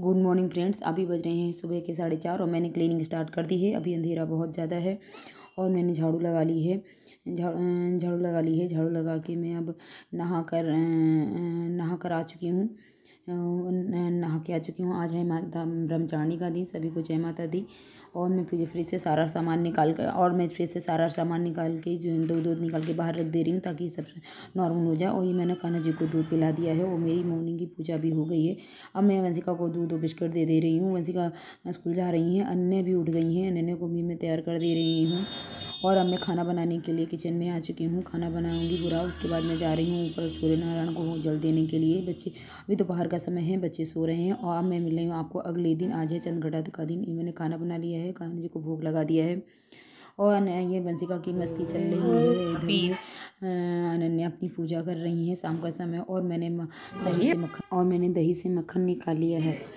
good morning friends अभी बज रहे हैं सुबह के साढ़े चार और मैंने क्लीनिंग स्टार्ट कर दी है अभी अंधेरा बहुत ज़्यादा है और मैंने झाड़ू लगा ली है झाड़ू झाड़ू लगा ली है झाड़ू लगा के मैं अब नहा कर नहा कर आ चुकी हूँ के आ चुकी हूँ आज है माता ब्रह्मचारणी का दिन सभी को जय माता दी और मैं फिर फ्रिज से सारा सामान निकाल कर और मैं फ्रिज से सारा सामान निकाल के जो दूध दूध निकाल के बाहर रख दे रही हूँ ताकि सब नॉर्मल हो जाए और ये मैंने कान्हा जी को दूध पिला दिया है और मेरी मॉर्निंग की पूजा भी हो गई है अब मैं वंशिका को दूध और बिस्कुट दे दे रही हूँ वंशिका स्कूल जा रही हैं अन्य भी उठ गई हैं अन्य को भी मैं तैयार कर दे रही हूँ और अब मैं खाना बनाने के लिए किचन में आ चुकी हूँ खाना बनाऊँगी पूरा उसके बाद मैं जा रही हूँ ऊपर सूर्य नारायण को जल देने के लिए बच्चे अभी दोपहर का समय है बच्चे सो रहे हैं और अब मैं मिल रही हूँ आपको अगले दिन आज है चंद घटा का दिन मैंने खाना बना लिया है कान जी को भूख लगा दिया है और ये बंसिका की मस्ती चल रही है अनन्या अपनी पूजा कर रही हैं शाम का समय और मैंने दही से मक्खन और मैंने दही से मक्खन निकाल लिया है